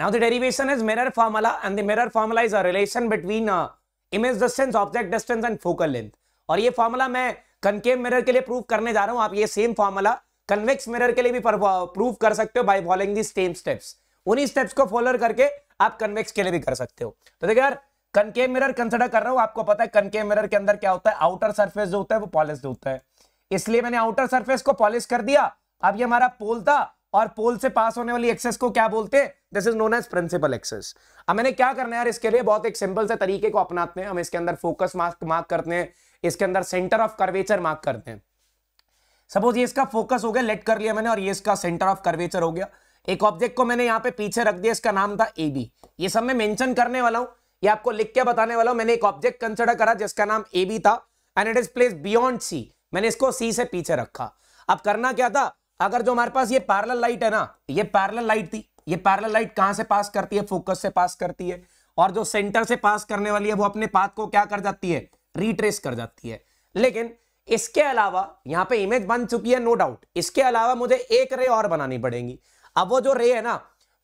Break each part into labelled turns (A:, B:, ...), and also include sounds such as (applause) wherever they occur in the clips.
A: Now the derivation is mirror formula and the mirror formula is a relation between uh, image distance, object distance and focal length. और ये formula मैं concave mirror के लिए prove करने जा रहा हूँ आप ये सेम फॉर्मूला कन्वेक्स मिरर के लिए भी प्रूव uh, कर सकते हो by following the same steps उन्हीं स्टेप्स को फॉलो करके आप कन्वेक्स के लिए भी कर सकते हो तो देखिए यार कनकेव मिरर कंसिडर कर रहा हूँ आपको पता है कनकेव मिरर के अंदर क्या होता है आउटर सर्फेस जो होता है वो पॉलिश होता है इसलिए मैंने आउटर सर्फेस को पॉलिश कर दिया अब ये हमारा पोल था और पोल से पास होने वाली एक्सेस को क्या बोलते हैं this is known as principal axis अब मैंने क्या करना है यार इसके लिए बहुत एक सिंपल से तरीके को अपनाते हैं हम इसके अंदर फोकस मार्क मार्क करते हैं इसके अंदर सेंटर ऑफ कर्वेचर मार्क करते हैं सपोज ये इसका फोकस हो गया लेट कर लिया मैंने और ये इसका सेंटर ऑफ कर्वेचर हो गया एक ऑब्जेक्ट को मैंने यहाँ पे पीछे रख दिया इसका नाम था ए बी ये सब मैं मेंशन करने वाला हूँ ये आपको लिख के बताने वाला हूँ मैंने एक ऑब्जेक्ट कंसिडर करा जिसका नाम ए बी था and it is place beyond C मैंने इसको सी से पीछे रखा अब करना क्या था अगर जो हमारे पास ये पैरल लाइट है ना ये पैरल लाइट थी ये पैरल लाइट कहां से पास करती है फोकस से पास करती है और जो सेंटर से पास करने वाली है वो अपने पाथ को क्या कर जाती है रिट्रेस कर जाती है लेकिन इसके अलावा यहां पे इमेज बन चुकी है नो डाउट इसके अलावा मुझे एक रे और बनानी पड़ेगी अब वो जो रे है ना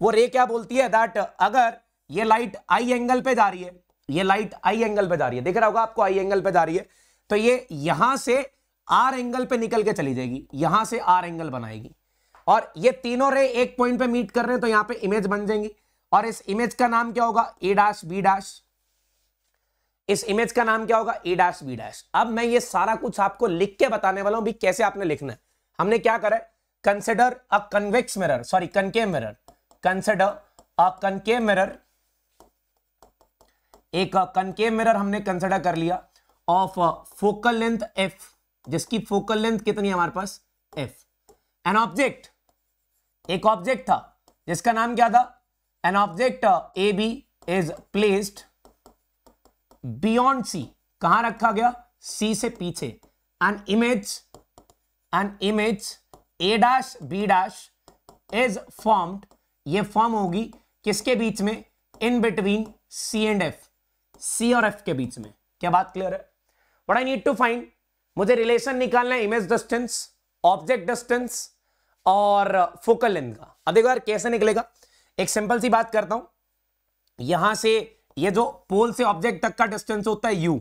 A: वो रे क्या बोलती है दैट अगर ये लाइट आई एंगल पे जा रही है ये लाइट आई एंगल पे जा रही है देख रहा होगा आपको आई एंगल पे जा रही है तो ये यहां से आर एंगल पे निकल के चली जाएगी यहां से आर एंगल बनाएगी और ये तीनों रे एक पॉइंट पे मीट कर रहे हैं तो यहां पे इमेज बन जाएंगी और इस इमेज का नाम क्या होगा ए डैश बी डैश इस इमेज का नाम क्या होगा ए डैश बी डैश अब मैं ये सारा कुछ आपको लिख के बताने वाला हूं भी कैसे आपने लिखना है हमने क्या करा है consider a convex mirror sorry concave mirror consider a concave mirror एक कनके uh, मिरर हमने कंसिडर कर लिया ऑफ फोकल लेंथ एफ जिसकी फोकल लेंथ कितनी है हमारे पास एफ एन ऑब्जेक्ट एक ऑब्जेक्ट था जिसका नाम क्या था an object A B is placed beyond C कहां रखा गया सी से पीछे an image an image A dash B dash is formed ये फॉर्म होगी किसके बीच में in between C and F C और एफ के बीच में क्या बात क्लियर है what I need to find मुझे रिलेशन निकालना है इमेज डिस्टेंस ऑब्जेक्ट डिस्टेंस और फोकल लेंथ का अब देखो यार कैसे निकलेगा एक सिंपल सी बात करता हूं यहां से ये जो पोल से ऑब्जेक्ट तक का डिस्टेंस होता है यू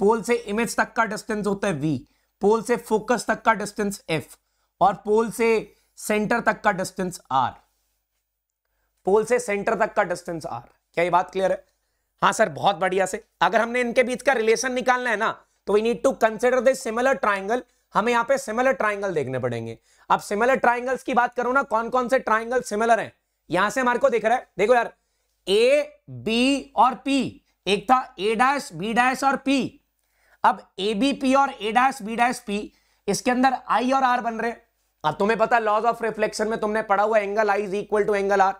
A: पोल से इमेज तक का डिस्टेंस होता है वी पोल से फोकस तक का डिस्टेंस एफ और पोल से सेंटर तक का डिस्टेंस आर पोल से सेंटर तक का डिस्टेंस आर क्या ये बात क्लियर है हाँ सर बहुत बढ़िया से अगर हमने इनके बीच का रिलेशन निकालना है ना तो we need to consider this similar triangle हमें यहाँ पे सिमिलर ट्राइंगल देखने पड़ेंगे अब सिमिलर ट्राइंगल्स की बात करो ना कौन कौन से ट्राइंगल सिमिलर हैं यहां से हमारे को देख रहा है देखो यार ए बी और पी एक था ए डैश बी डैश और पी अब ए बी पी और A dash B dash P इसके अंदर आई और आर बन रहे अब तुम्हें पता लॉज ऑफ रिफ्लेक्शन में तुमने पढ़ा हुआ angle I is equal to angle R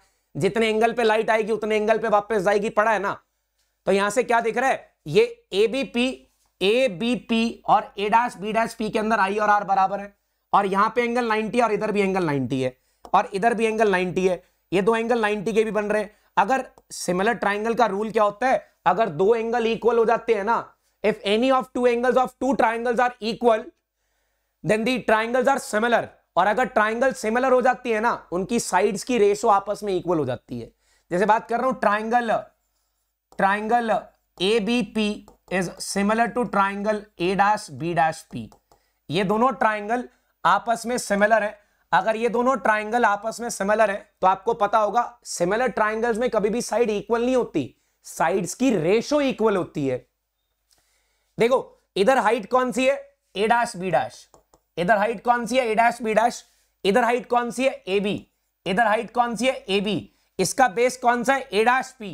A: जितने एंगल पे लाइट आएगी उतने एंगल पे वापस जाएगी पड़ा है ना तो यहां से क्या दिख रहा है ये A B P A B P और A dash B dash P के अंदर आई और आर बराबर है और यहां पे एंगल 90 और इधर भी एंगल 90 है और इधर भी एंगल 90 है ये दो एंगल 90 के भी बन रहे हैं अगर सिमिलर ट्राइंगल का रूल क्या होता है अगर दो एंगल इक्वल हो जाते हैं ना if any of two angles of two triangles are equal then the triangles are similar और अगर ट्राइंगल सिमिलर हो जाती है ना उनकी साइड्स की रेशो आपस में इक्वल हो जाती है जैसे बात कर रहा हूं triangle triangle A B P is similar to triangle A dash B dash P ये दोनों ट्राइंगल आपस में सिमिलर है अगर ये दोनों ट्राइंगल आपस में सिमिलर है तो आपको पता होगा सिमिलर ट्राइंगल्स में कभी भी साइड इक्वल नहीं होती साइड्स की रेशो इक्वल होती है देखो इधर हाइट कौन सी है ए डैश बी डैश इधर हाइट कौन सी है ए डैश बी डैश इधर हाइट कौन सी है ए बी इधर हाइट कौन सी है ए बी इसका बेस कौन सा है ए डैश पी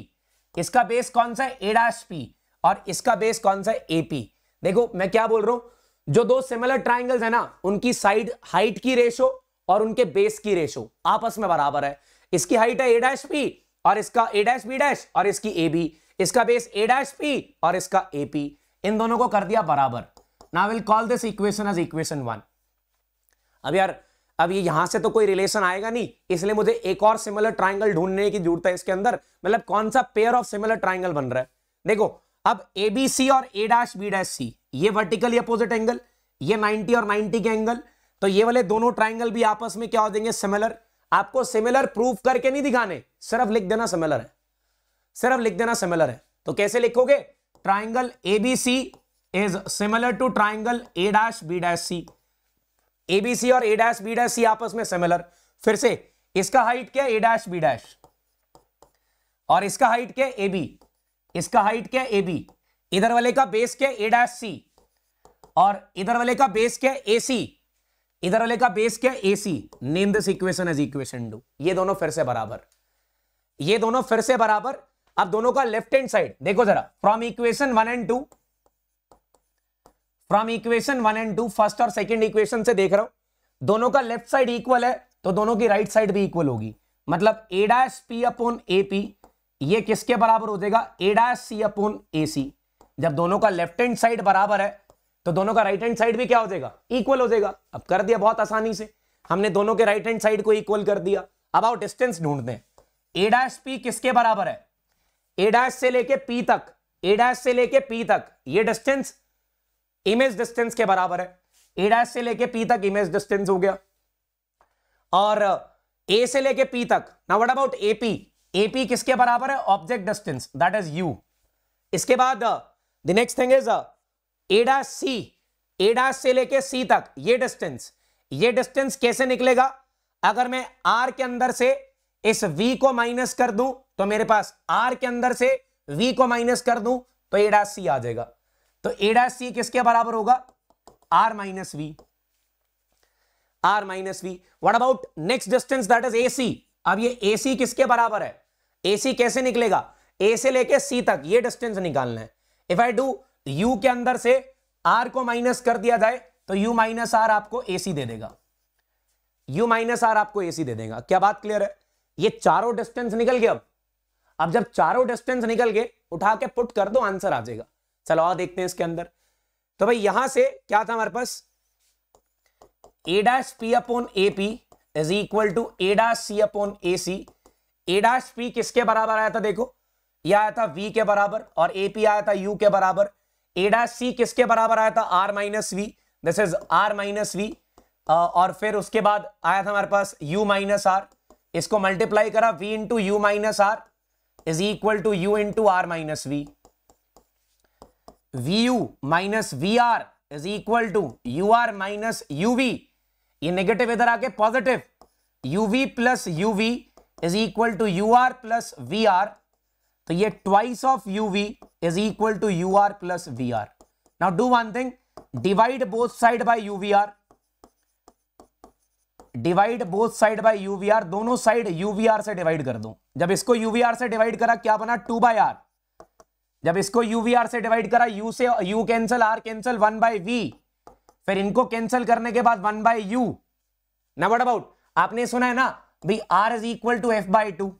A: इसका बेस कौन सा है ए डैश पी और इसका बेस कौन सा है एपी देखो मैं क्या बोल रहा हूं जो दो सिमिलर ट्राइंगल्स है ना उनकी साइड हाइट की रेशो और उनके बेस की रेशो आपस में बराबर है इसकी हाइट है ए डैश पी और इसका ए डैश बी डैश और इसकी ए बी इसका बेस ए डैश पी और इसका ए पी इन दोनों को कर दिया बराबर ना will call this equation as equation one अब यार अब ये यहां से तो कोई रिलेशन आएगा नहीं इसलिए मुझे एक और सिमिलर ट्राइंगल ढूंढने की जरूरत है इसके अंदर मतलब कौन सा पेयर ऑफ सिमिलर ट्राइंगल बन रहा है देखो अब एबीसी और A dash B dash C ये वर्टिकल अपोजिट एंगल ये 90 और 90 के एंगल तो ये वाले दोनों ट्राइंगल भी आपस में क्या हो जाएंगे सिमिलर आपको सिमिलर प्रूफ करके नहीं दिखाने सिर्फ लिख देना सिमिलर है सिर्फ लिख देना सिमिलर है तो कैसे लिखोगे triangle A B C is similar to triangle A dash B dash C C और A dash B dash C आपस में सिमिलर फिर से इसका हाइट क्या ए डैश बी डैश और इसका हाइट क्या ए बी इसका हाइट क्या है ए बी इधर वाले का बेस क्या है ए डैश सी और इधर वाले का बेस क्या है ए सी इधर वाले का बेस क्या है A C name this equation as equation two ये दोनों फिर से बराबर ये दोनों फिर से बराबर अब दोनों का लेफ्ट हैंड साइड देखो जरा from equation one and two from equation one and two first और सेकेंड इक्वेशन से देख रहा हूं दोनों का लेफ्ट साइड इक्वल है तो दोनों की राइट right साइड भी इक्वल होगी मतलब A dash P upon A P ये किसके बराबर हो जाएगा ए सी अपोन ए सी जब दोनों का लेफ्ट हैंड साइड बराबर है तो दोनों का राइट हैंड साइड भी क्या हो जाएगा इक्वल हो जाएगा अब कर दिया बहुत आसानी से हमने दोनों के राइट हैंड साइड को इक्वल कर दिया अब आओ डिस्टेंस ढूंढते हैं ए डैश पी किसके बराबर है ए डैश से लेके पी तक ए डैश से लेके पी तक ये डिस्टेंस इमेज डिस्टेंस के बराबर है ए डैश से लेके पी तक इमेज डिस्टेंस हो गया और ए uh, से लेके पी तक ना वट अबाउट एपी एपी किसके बराबर है object distance that is U इसके बाद द नेक्स्ट थिंग इज एडा सी एडा से लेके सी तक ये डिस्टेंस ये डिस्टेंस कैसे निकलेगा अगर मैं आर के अंदर से इस वी को माइनस कर दूं तो मेरे पास आर के अंदर से वी को माइनस कर दूं तो एडा सी आ जाएगा तो एडा सी किसके बराबर होगा R minus V R minus V what about next distance that is A C अब ये ए सी किसके बराबर है एसी कैसे निकलेगा ए से लेके सी तक ये डिस्टेंस निकालना है इफ आई डू यू के अंदर से आर को माइनस कर दिया जाए तो यू माइनस आर आपको ए सी दे देगा यू माइनस आर आपको ए सी दे देगा क्या बात क्लियर है ये चारों डिस्टेंस निकल गए अब अब जब चारों डिस्टेंस निकल गए उठा के पुट कर दो आंसर आ जाएगा चलो और देखते हैं इसके अंदर तो भाई यहां से क्या था हमारे पास A dash P upon A P is equal to A dash C upon A C A dash P किसके बराबर आया था देखो यह e आया था वी के बराबर और ए पी आया था यू के बराबर ए डैश सी किसके बराबर आया था R minus V this is R minus V और फिर उसके बाद आया था हमारे पास यू माइनस आर इसको मल्टीप्लाई करा V into U minus R is equal to U into R minus V V U minus V R is equal to U R minus U V ये नेगेटिव इधर आके positive U V plus U V is equal to U R plus V are तो ये twice of U V is equal to U R plus V R now do one thing divide both side by U V R divide both side by U V R दोनों side U V R से divide कर दो जब इसको U V R से divide करा क्या बना टू बाय आर जब इसको यू वी आर से डिवाइड करा यू से U cancel R cancel one bye we फिर इनको कैंसिल करने के बाद वन बाय यू ना वट अबाउट आपने सुना है ना R is equal to F by two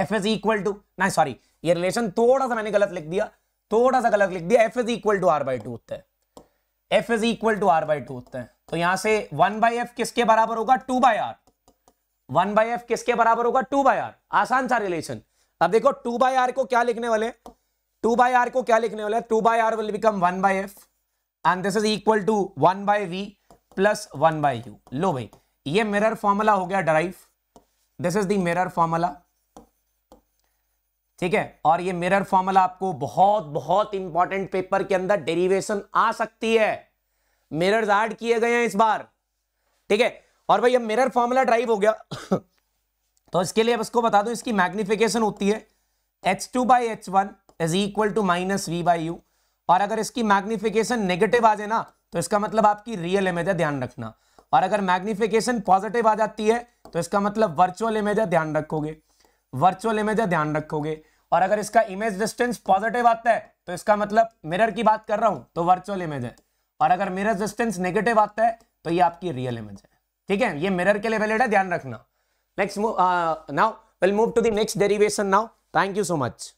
A: F is equal to sorry ये रिलेशन थोड़ा सा मैंने गलत लिख दिया थोड़ा सा गलत लिख दिया F is equal to R by two होता है F is equal to R by two होता है तो यहां से वन बाई एफ किसके बराबर होगा two by R one by F किसके बराबर होगा टू बाई आर आसान सा रिलेशन अब देखो टू बाई आर को क्या लिखने वाले टू बाई आर को क्या लिखने वाले two by R will become one by F and this is equal to one by V plus one by U लो भाई ये मिरर फॉर्मूला हो गया derive this is the mirror formula ठीक है और ये मिरर फॉर्मूला आपको बहुत बहुत इंपॉर्टेंट पेपर के अंदर डेरिवेशन आ सकती है मिरर्स ऐड किए गए हैं इस बार ठीक है और भाई अब मिरर फॉर्मूला ड्राइव हो गया (coughs) तो इसके लिए अब इसको बता दो इसकी मैग्निफिकेशन होती है H two by H one is equal to minus V by U और अगर इसकी मैग्निफिकेशन नेगेटिव आ जाए ना तो इसका मतलब आपकी रियल इमेज है ध्यान रखना और अगर मैग्निफिकेशन पॉजिटिव आ जाती है तो इसका मतलब वर्चुअल इमेज ध्यान रखोगे वर्चुअल इमेज ध्यान रखोगे और अगर इसका इमेज डिस्टेंस पॉजिटिव आता है तो इसका मतलब मिरर की बात कर रहा हूं तो वर्चुअल इमेज है और अगर मिरर डिस्टेंस नेगेटिव आता है तो ये आपकी रियल इमेज है ठीक है ये मिरर के लिए वैलिड है ध्यान रखना next now will move to the next derivation now thank you so much